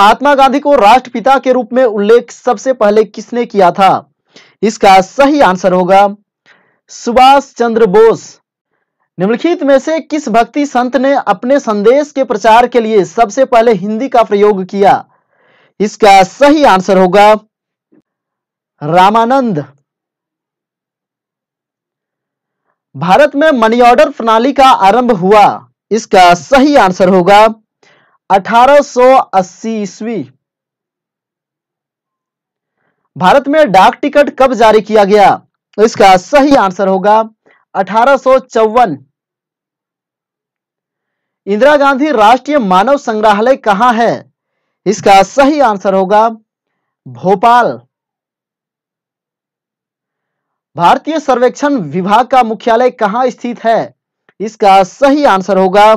महात्मा गांधी को राष्ट्रपिता के रूप में उल्लेख सबसे पहले किसने किया था इसका सही आंसर होगा सुभाष चंद्र बोस निम्नलिखित में से किस भक्ति संत ने अपने संदेश के प्रचार के लिए सबसे पहले हिंदी का प्रयोग किया इसका सही आंसर होगा रामानंद भारत में मनी ऑर्डर प्रणाली का आरंभ हुआ इसका सही आंसर होगा 1880 ईस्वी भारत में डाक टिकट कब जारी किया गया तो इसका सही आंसर होगा अठारह इंदिरा गांधी राष्ट्रीय मानव संग्रहालय कहां है इसका सही आंसर होगा भोपाल भारतीय सर्वेक्षण विभाग का मुख्यालय कहां स्थित है इसका सही आंसर होगा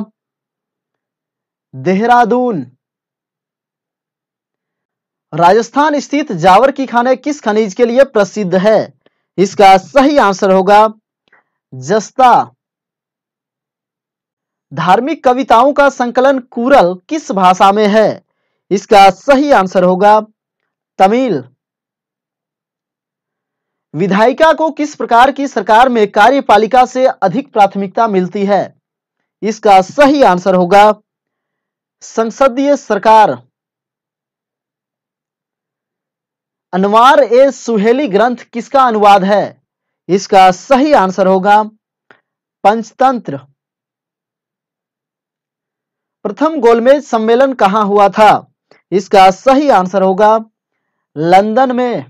देहरादून राजस्थान स्थित जावर की खाने किस खनिज के लिए प्रसिद्ध है इसका सही आंसर होगा जस्ता धार्मिक कविताओं का संकलन कुरल किस भाषा में है इसका सही आंसर होगा तमिल विधायिका को किस प्रकार की सरकार में कार्यपालिका से अधिक प्राथमिकता मिलती है इसका सही आंसर होगा संसदीय सरकार अनुवार ए सुहेली ग्रंथ किसका अनुवाद है इसका सही आंसर होगा पंचतंत्र प्रथम गोलमेज सम्मेलन कहां हुआ था इसका सही आंसर होगा लंदन में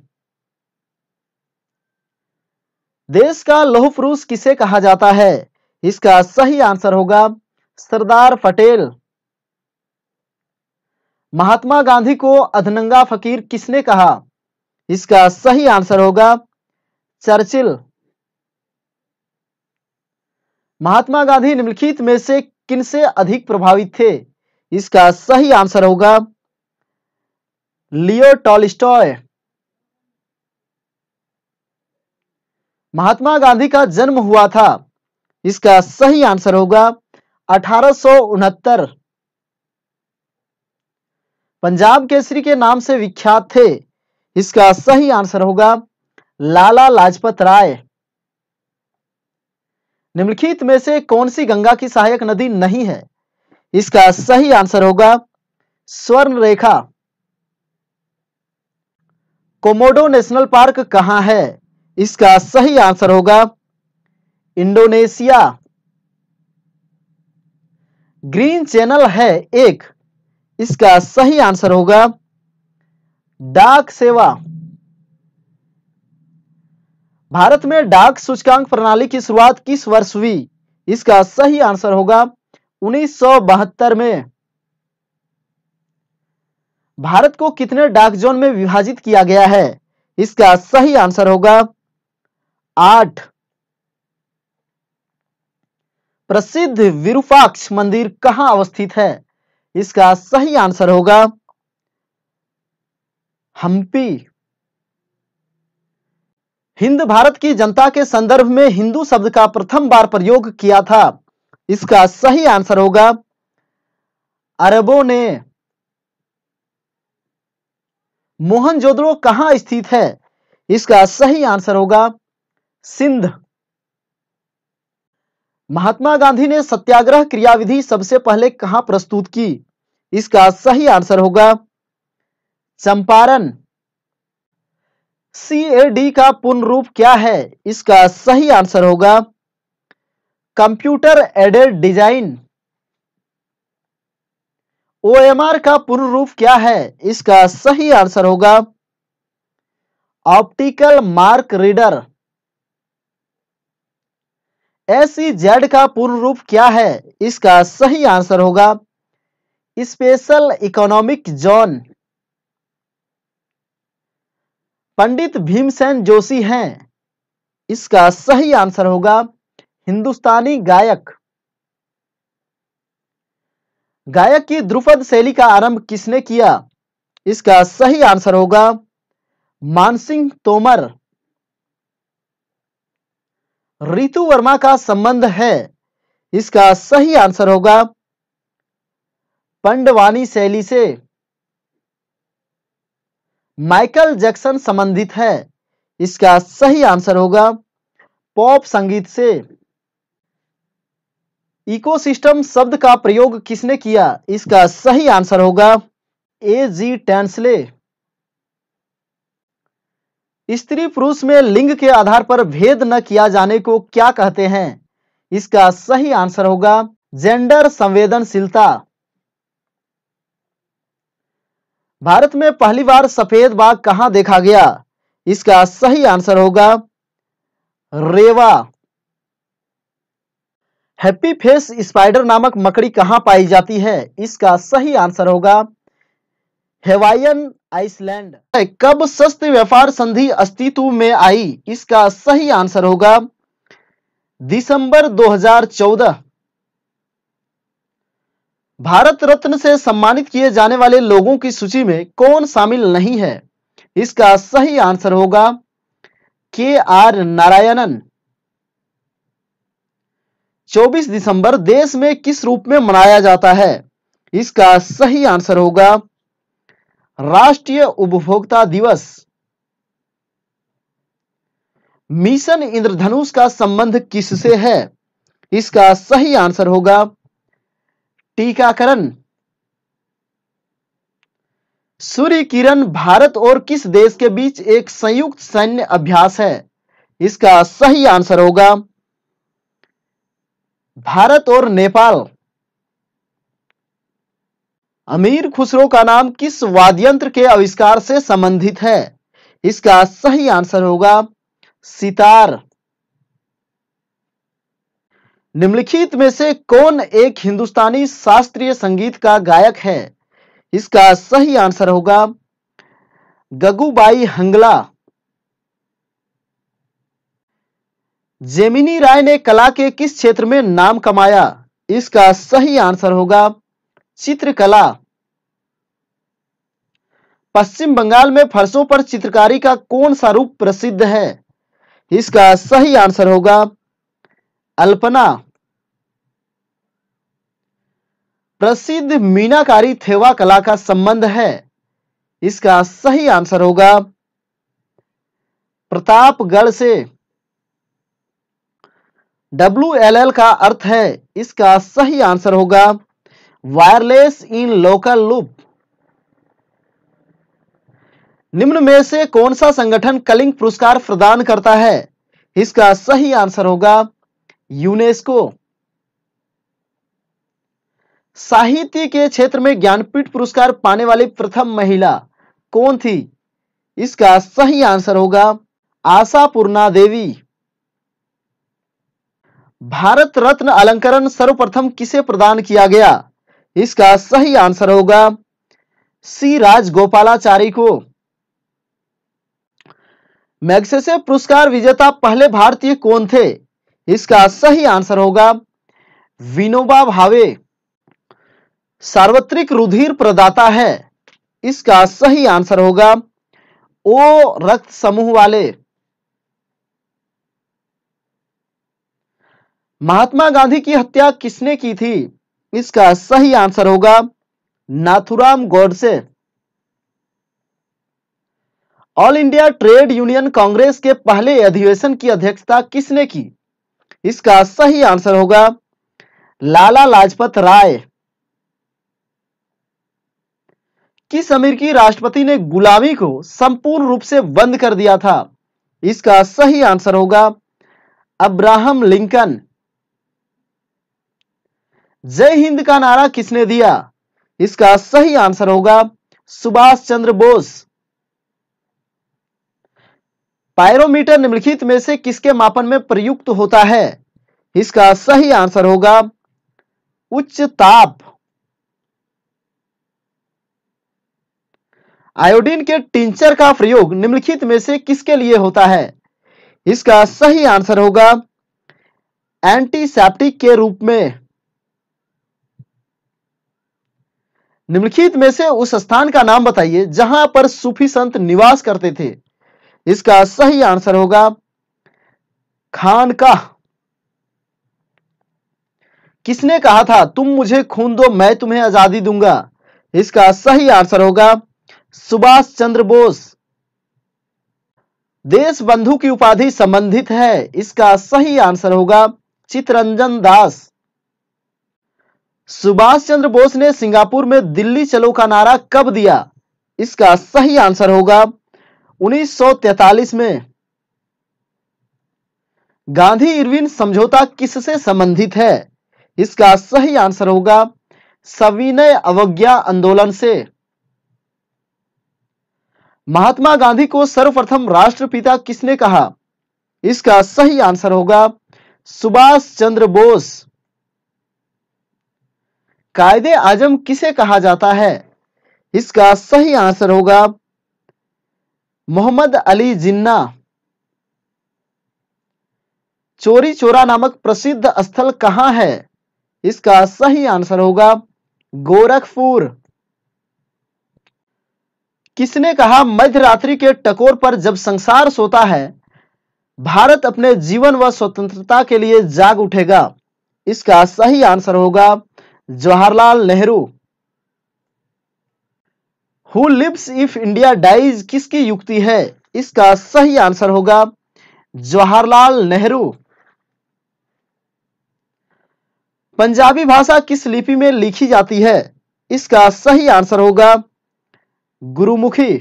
देश का लौह पुरुष किसे कहा जाता है इसका सही आंसर होगा सरदार पटेल महात्मा गांधी को अधनंगा फकीर किसने कहा इसका सही आंसर होगा चर्चिल महात्मा गांधी निम्नलिखित में से किनसे अधिक प्रभावित थे इसका सही आंसर होगा लियो टॉलिस्टॉय महात्मा गांधी का जन्म हुआ था इसका सही आंसर होगा अठारह पंजाब केसरी के नाम से विख्यात थे इसका सही आंसर होगा लाला लाजपत राय निम्नलिखित में से कौन सी गंगा की सहायक नदी नहीं है इसका सही आंसर होगा स्वर्ण रेखा कोमोडो नेशनल पार्क कहां है इसका सही आंसर होगा इंडोनेशिया ग्रीन चैनल है एक इसका सही आंसर होगा डाक सेवा भारत में डाक सूचकांक प्रणाली की शुरुआत किस वर्ष हुई इसका सही आंसर होगा उन्नीस में भारत को कितने डाक जोन में विभाजित किया गया है इसका सही आंसर होगा आठ प्रसिद्ध विरूपाक्ष मंदिर कहां अवस्थित है इसका सही आंसर होगा हम्पी हिंद भारत की जनता के संदर्भ में हिंदू शब्द का प्रथम बार प्रयोग किया था इसका सही आंसर होगा अरबों ने मोहनजोदड़ो कहां स्थित है इसका सही आंसर होगा सिंध महात्मा गांधी ने सत्याग्रह क्रियाविधि सबसे पहले कहां प्रस्तुत की इसका सही आंसर होगा चंपारण सी का पूर्ण रूप क्या है इसका सही आंसर होगा कंप्यूटर एडेड डिजाइन ओएमआर का पूर्ण रूप क्या है इसका सही आंसर होगा optical mark reader S Z का पूर्ण रूप क्या है इसका सही आंसर होगा special economic zone Pandit Bhimsen Joshi हैं इसका सही आंसर होगा हिंदुस्तानी गायक गायक की ध्रुपद शैली का आरंभ किसने किया इसका सही आंसर होगा मानसिंह तोमर रितु वर्मा का संबंध है इसका सही आंसर होगा पंडवानी शैली से माइकल जैक्सन संबंधित है इसका सही आंसर होगा पॉप संगीत से इकोसिस्टम शब्द का प्रयोग किसने किया इसका सही आंसर होगा ए जी टैंसले स्त्री पुरुष में लिंग के आधार पर भेद न किया जाने को क्या कहते हैं इसका सही आंसर होगा जेंडर संवेदनशीलता भारत में पहली बार सफेद बाघ कहां देखा गया इसका सही आंसर होगा रेवा हैप्पी फेस स्पाइडर नामक मकड़ी कहां पाई जाती है इसका सही आंसर होगा हेवायन आइसलैंड कब सस्त व्यापार संधि अस्तित्व में आई इसका सही आंसर होगा दिसंबर 2014 भारत रत्न से सम्मानित किए जाने वाले लोगों की सूची में कौन शामिल नहीं है इसका सही आंसर होगा के आर नारायणन 24 दिसंबर देश में किस रूप में मनाया जाता है इसका सही आंसर होगा राष्ट्रीय उपभोक्ता दिवस मिशन इंद्रधनुष का संबंध किससे है इसका सही आंसर होगा टीकाकरण सूर्य किरण भारत और किस देश के बीच एक संयुक्त सैन्य अभ्यास है इसका सही आंसर होगा भारत और नेपाल अमीर खुसरो का नाम किस वाद्यंत्र के आविष्कार से संबंधित है इसका सही आंसर होगा सितार निम्नलिखित में से कौन एक हिंदुस्तानी शास्त्रीय संगीत का गायक है इसका सही आंसर होगा गगुबाई हंगला जेमिनी राय ने कला के किस क्षेत्र में नाम कमाया इसका सही आंसर होगा चित्रकला पश्चिम बंगाल में फर्शों पर चित्रकारी का कौन सा रूप प्रसिद्ध है इसका सही आंसर होगा अल्पना प्रसिद्ध मीनाकारी थेवा कला का संबंध है इसका सही आंसर होगा प्रतापगढ़ से डब्ल्यू एल एल का अर्थ है इसका सही आंसर होगा वायरलेस इन लोकल लूप निम्न में से कौन सा संगठन कलिंग पुरस्कार प्रदान करता है इसका सही आंसर होगा यूनेस्को साहित्य के क्षेत्र में ज्ञानपीठ पुरस्कार पाने वाली प्रथम महिला कौन थी इसका सही आंसर होगा आशापूर्णा देवी भारत रत्न अलंकरण सर्वप्रथम किसे प्रदान किया गया इसका सही आंसर होगा सी राजगोपालाचारी को मैग्सेसे पुरस्कार विजेता पहले भारतीय कौन थे इसका सही आंसर होगा विनोबा भावे सार्वत्रिक रुधिर प्रदाता है इसका सही आंसर होगा ओ रक्त समूह वाले महात्मा गांधी की हत्या किसने की थी इसका सही आंसर होगा Nathuram Godse All India Trade Union Congress के पहले अधिवेशन की अध्यक्षता किसने की इसका सही आंसर होगा लाला लाजपत राय किस अमेरिकी राष्ट्रपति ने गुलामी को संपूर्ण रूप से बंद कर दिया था इसका सही आंसर होगा अब्राहम लिंकन जय हिंद का नारा किसने दिया इसका सही आंसर होगा सुभाष चंद्र बोस पायरोमीटर निम्नलिखित में से किसके मापन में प्रयुक्त होता है इसका सही आंसर होगा उच्च ताप आयोडीन के टिंचर का प्रयोग निम्नलिखित में से किसके लिए होता है इसका सही आंसर होगा एंटीसेप्टिक के रूप में निम्नलिखित में से उस स्थान का नाम बताइए जहां पर सूफी संत निवास करते थे इसका सही आंसर होगा का किसने कहा था तुम मुझे खून दो मैं तुम्हें आजादी दूंगा इसका सही आंसर होगा सुभाष चंद्र बोस देश बंधु की उपाधि संबंधित है इसका सही आंसर होगा चितरंजन दास सुभाष चंद्र बोस ने सिंगापुर में दिल्ली चलो का नारा कब दिया इसका सही आंसर होगा 1943 में गांधी इरविन समझौता किससे संबंधित है इसका सही आंसर होगा सविनय अवज्ञा आंदोलन से महात्मा गांधी को सर्वप्रथम राष्ट्रपिता किसने कहा इसका सही आंसर होगा सुभाष चंद्र बोस कायदे आजम किसे कहा जाता है इसका सही आंसर होगा मोहम्मद अली जिन्ना चोरी चोरा नामक प्रसिद्ध स्थल कहाँ है इसका सही आंसर होगा गोरखपुर किसने कहा मध्य रात्रि के टकोर पर जब संसार सोता है भारत अपने जीवन व स्वतंत्रता के लिए जाग उठेगा इसका सही आंसर होगा Jawaharlal Nehru who lives if India dies किसकी युक्ति है इसका सही आंसर होगा जवाहरलाल नेहरू पंजाबी भाषा किस लिपि में लिखी जाती है इसका सही आंसर होगा गुरुमुखी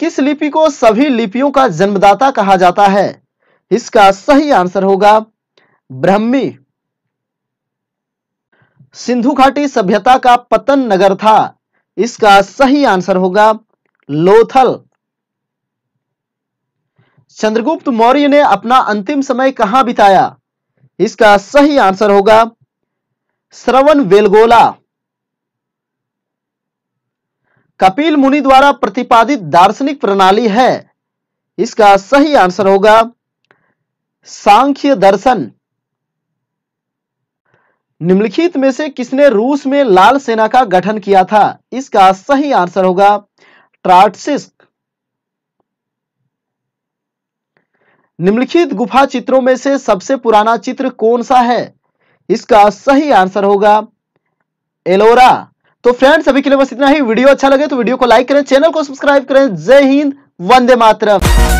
किस लिपि को सभी लिपियों का जन्मदाता कहा जाता है इसका सही आंसर होगा ब्रह्मी सिंधु घाटी सभ्यता का पतन नगर था इसका सही आंसर होगा लोथल चंद्रगुप्त मौर्य ने अपना अंतिम समय कहां बिताया इसका सही आंसर होगा श्रवण वेलगोला कपिल मुनि द्वारा प्रतिपादित दार्शनिक प्रणाली है इसका सही आंसर होगा सांख्य दर्शन निम्नलिखित में से किसने रूस में लाल सेना का गठन किया था इसका सही आंसर होगा ट्राटसिस्क निम्नलिखित गुफा चित्रों में से सबसे पुराना चित्र कौन सा है इसका सही आंसर होगा एलोरा तो फ्रेंड्स सभी के लिए बस इतना ही वीडियो अच्छा लगे तो वीडियो को लाइक करें चैनल को सब्सक्राइब करें जय हिंद वंदे मातरम